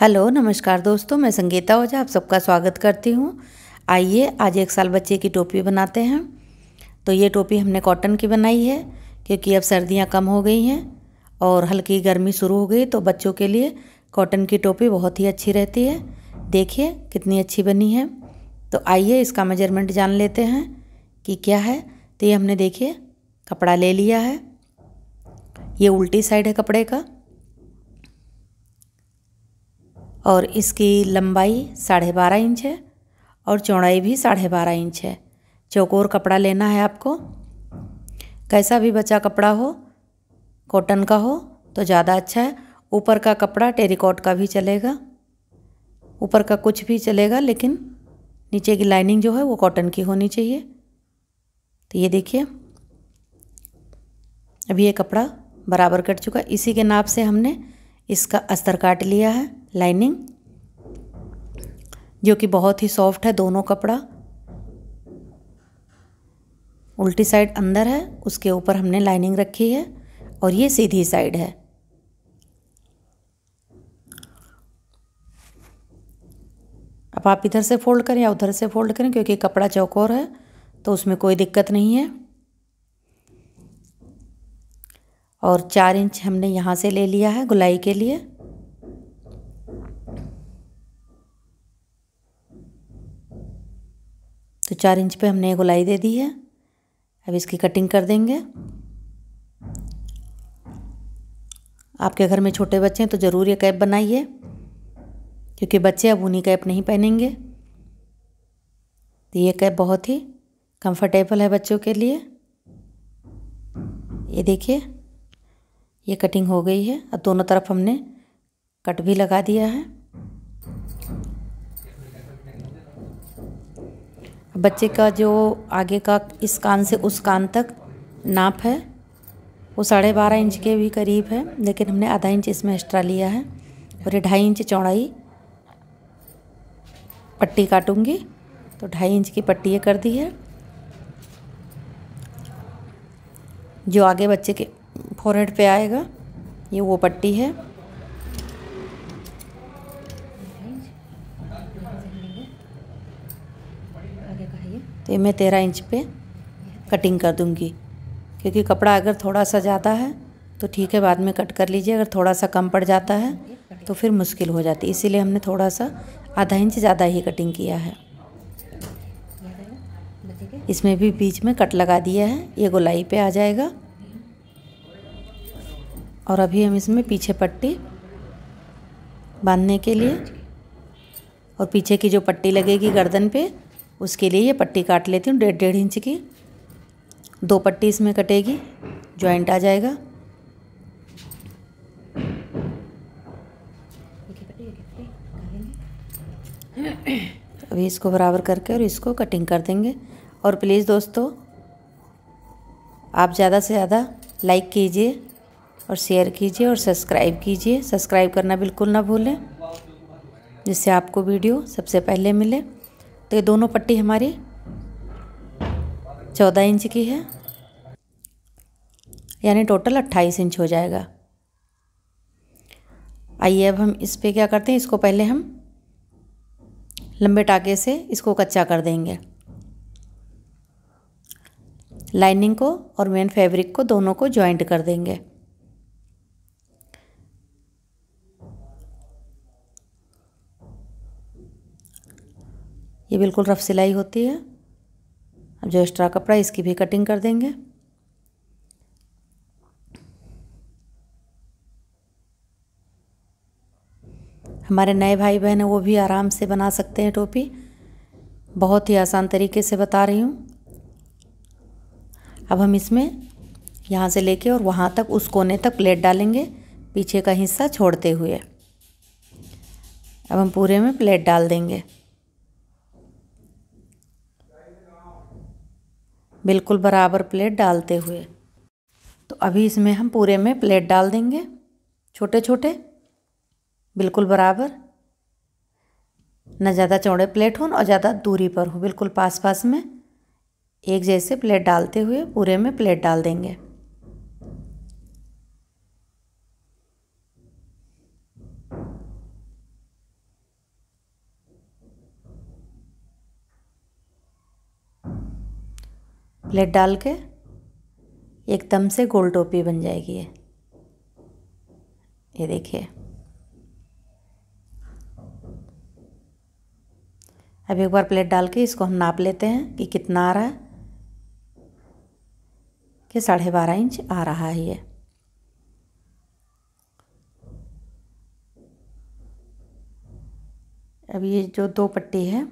hello नमस्कार दोस्तों मैं संगीता ओझा आप सबका स्वागत करती हूँ आइए आज एक साल बच्चे की टोपी बनाते हैं तो ये टोपी हमने कॉटन की बनाई है क्योंकि अब सर्दियाँ कम हो गई हैं और हल्की गर्मी शुरू हो गई तो बच्चों के लिए कॉटन की टोपी बहुत ही अच्छी रहती है देखिए कितनी अच्छी बनी है तो आइए इसका मेजरमेंट जान लेते हैं कि क्या है तो ये हमने देखिए कपड़ा ले लिया है ये उल्टी साइड है कपड़े का और इसकी लंबाई साढ़े बारह इंच है और चौड़ाई भी साढ़े बारह इंच है चौकोर कपड़ा लेना है आपको कैसा भी बचा कपड़ा हो कॉटन का हो तो ज़्यादा अच्छा है ऊपर का कपड़ा टेरिकॉट का भी चलेगा ऊपर का कुछ भी चलेगा लेकिन नीचे की लाइनिंग जो है वो कॉटन की होनी चाहिए तो ये देखिए अभी ये कपड़ा बराबर कट चुका इसी के नाप से हमने इसका अस्तर काट लिया है लाइनिंग जो कि बहुत ही सॉफ्ट है दोनों कपड़ा उल्टी साइड अंदर है उसके ऊपर हमने लाइनिंग रखी है और ये सीधी साइड है अब आप इधर से फोल्ड करें या उधर से फोल्ड करें क्योंकि कपड़ा चौकोर है तो उसमें कोई दिक्कत नहीं है और चार इंच हमने यहाँ से ले लिया है गुलाई के लिए तो चार इंच पे हमने गोलाई दे दी है अब इसकी कटिंग कर देंगे आपके घर में छोटे बच्चे हैं तो ज़रूर ये कैप बनाइए क्योंकि बच्चे अब ऊनी कैप नहीं पहनेंगे तो ये कैप बहुत ही कंफर्टेबल है बच्चों के लिए ये देखिए ये कटिंग हो गई है अब दोनों तरफ हमने कट भी लगा दिया है बच्चे का जो आगे का इस कान से उस कान तक नाप है वो साढ़े बारह इंच के भी करीब है लेकिन हमने आधा इंच इसमें एक्स्ट्रा लिया है और ये ढाई इंच चौड़ाई पट्टी काटूंगी तो ढाई इंच की पट्टी ये कर दी है जो आगे बच्चे के फोरहेड पे आएगा ये वो पट्टी है तो ये मैं तेरह इंच पे कटिंग कर दूँगी क्योंकि कपड़ा अगर थोड़ा सा ज़्यादा है तो ठीक है बाद में कट कर लीजिए अगर थोड़ा सा कम पड़ जाता है तो फिर मुश्किल हो जाती है इसीलिए हमने थोड़ा सा आधा इंच ज़्यादा ही कटिंग किया है इसमें भी बीच में कट लगा दिया है ये गोलाई पे आ जाएगा और अभी हम इसमें पीछे पट्टी बांधने के लिए और पीछे की जो पट्टी लगेगी गर्दन पे उसके लिए ये पट्टी काट लेती हूँ डेढ़ डेढ़ इंच की दो पट्टी इसमें कटेगी जॉइंट आ जाएगा अभी इसको बराबर करके और इसको कटिंग कर देंगे और प्लीज़ दोस्तों आप ज़्यादा से ज़्यादा लाइक कीजिए और शेयर कीजिए और सब्सक्राइब कीजिए सब्सक्राइब करना बिल्कुल ना भूलें जिससे आपको वीडियो सबसे पहले मिले तो ये दोनों पट्टी हमारी चौदह इंच की है यानी टोटल अट्ठाईस इंच हो जाएगा आइए अब हम इस पर क्या करते हैं इसको पहले हम लंबे टाके से इसको कच्चा कर देंगे लाइनिंग को और मेन फैब्रिक को दोनों को जॉइंट कर देंगे ये बिल्कुल रफ सिलाई होती है अब जो एक्स्ट्रा कपड़ा इसकी भी कटिंग कर देंगे हमारे नए भाई बहन हैं वो भी आराम से बना सकते हैं टोपी बहुत ही आसान तरीके से बता रही हूँ अब हम इसमें यहाँ से लेके और वहाँ तक उस कोने तक प्लेट डालेंगे पीछे का हिस्सा छोड़ते हुए अब हम पूरे में प्लेट डाल देंगे बिल्कुल बराबर प्लेट डालते हुए तो अभी इसमें हम पूरे में प्लेट डाल देंगे छोटे छोटे बिल्कुल बराबर ना ज़्यादा चौड़े प्लेट हों और ज़्यादा दूरी पर हो बिल्कुल पास पास में एक जैसे प्लेट डालते हुए पूरे में प्लेट डाल देंगे प्लेट डाल के एकदम से गोल टोपी बन जाएगी ये ये देखिए अब एक बार प्लेट डाल के इसको हम नाप लेते हैं कि कितना आ रहा है कि साढ़े बारह इंच आ रहा है ये अब ये जो दो पट्टी है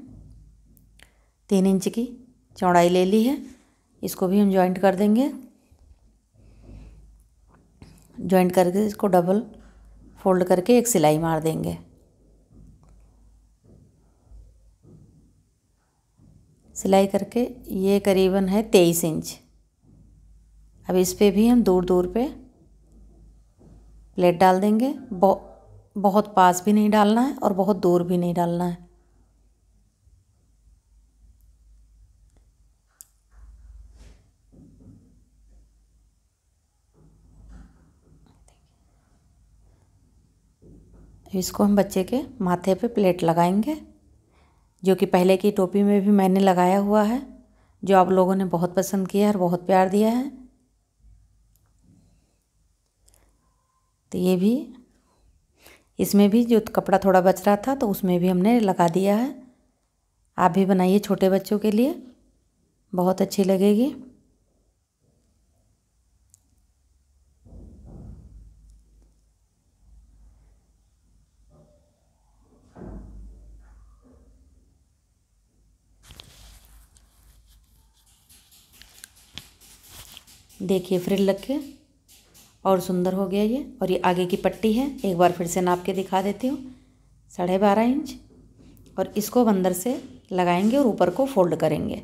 तीन इंच की चौड़ाई ले ली है इसको भी हम जॉइंट कर देंगे जॉइंट करके इसको डबल फोल्ड करके एक सिलाई मार देंगे सिलाई करके ये करीबन है तेईस इंच अब इस पर भी हम दूर दूर पे प्लेट डाल देंगे बहुत पास भी नहीं डालना है और बहुत दूर भी नहीं डालना है इसको हम बच्चे के माथे पे प्लेट लगाएंगे जो कि पहले की टोपी में भी मैंने लगाया हुआ है जो आप लोगों ने बहुत पसंद किया है और बहुत प्यार दिया है तो ये भी इसमें भी जो कपड़ा थोड़ा बच रहा था तो उसमें भी हमने लगा दिया है आप भी बनाइए छोटे बच्चों के लिए बहुत अच्छी लगेगी देखिए फ्रिल लग के और सुंदर हो गया ये और ये आगे की पट्टी है एक बार फिर से नाप के दिखा देती हूँ साढ़े बारह इंच और इसको अंदर से लगाएंगे और ऊपर को फोल्ड करेंगे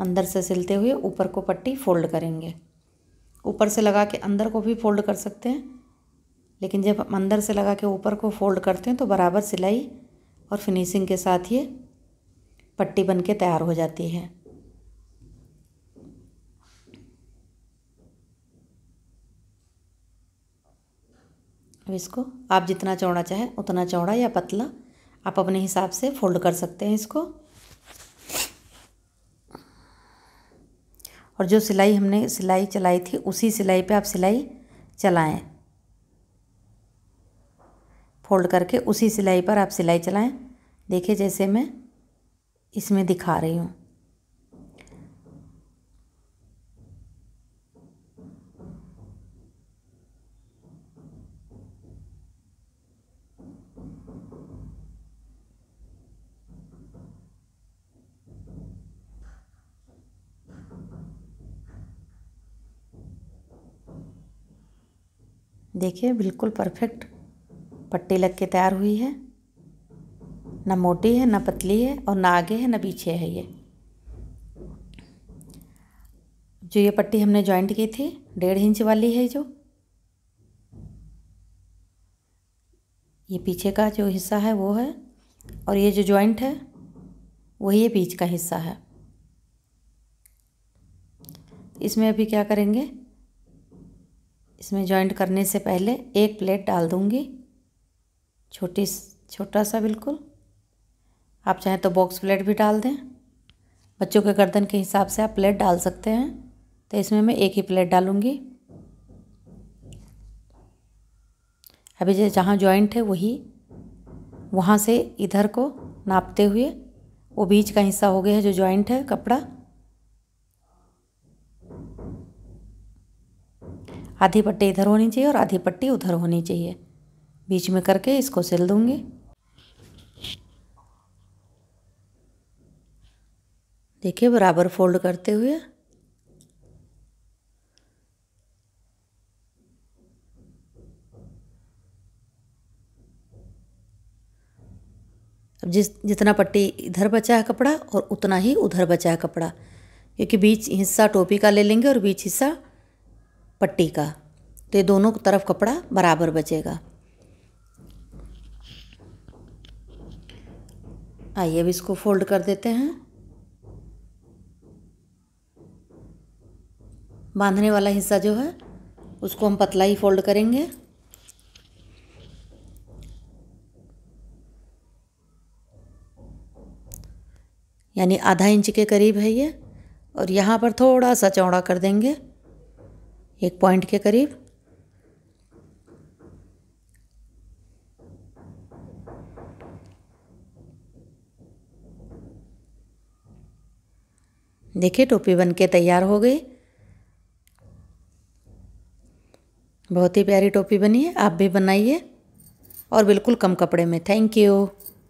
अंदर से सिलते हुए ऊपर को पट्टी फोल्ड करेंगे ऊपर से लगा के अंदर को भी फोल्ड कर सकते हैं लेकिन जब अंदर से लगा के ऊपर को फोल्ड करते हैं तो बराबर सिलाई और फिनिशिंग के साथ ये पट्टी बन के तैयार हो जाती है अब इसको आप जितना चौड़ा चाहे उतना चौड़ा या पतला आप अपने हिसाब से फोल्ड कर सकते हैं इसको और जो सिलाई हमने सिलाई चलाई थी उसी सिलाई पे आप सिलाई चलाएं फोल्ड करके उसी सिलाई पर आप सिलाई चलाएं देखिए जैसे मैं इसमें दिखा रही हूँ देखिए बिल्कुल परफेक्ट पट्टी लग के तैयार हुई है ना मोटी है ना पतली है और ना आगे है ना पीछे है ये जो ये पट्टी हमने जॉइंट की थी डेढ़ इंच वाली है जो ये पीछे का जो हिस्सा है वो है और ये जो जॉइंट है वही ये बीच का हिस्सा है इसमें अभी क्या करेंगे इसमें जॉइंट करने से पहले एक प्लेट डाल दूँगी छोटी छोटा सा बिल्कुल आप चाहें तो बॉक्स प्लेट भी डाल दें बच्चों के गर्दन के हिसाब से आप प्लेट डाल सकते हैं तो इसमें मैं एक ही प्लेट डालूँगी अभी जो जहाँ जॉइंट है वही वहाँ से इधर को नापते हुए वो बीच का हिस्सा हो गया है जो जॉइंट है कपड़ा आधी पट्टी इधर होनी चाहिए और आधी पट्टी उधर होनी चाहिए बीच में करके इसको सिल दूंगी देखिए बराबर फोल्ड करते हुए अब जिस जितना पट्टी इधर बचा है कपड़ा और उतना ही उधर बचा है कपड़ा क्योंकि बीच हिस्सा टोपी का ले लेंगे और बीच हिस्सा पट्टी का तो ये दोनों तरफ कपड़ा बराबर बचेगा आइए अब इसको फोल्ड कर देते हैं बांधने वाला हिस्सा जो है उसको हम पतला ही फोल्ड करेंगे यानी आधा इंच के करीब है ये और यहाँ पर थोड़ा सा चौड़ा कर देंगे एक पॉइंट के करीब देखिए टोपी बन के तैयार हो गई बहुत ही प्यारी टोपी बनी है आप भी बनाइए और बिल्कुल कम कपड़े में थैंक यू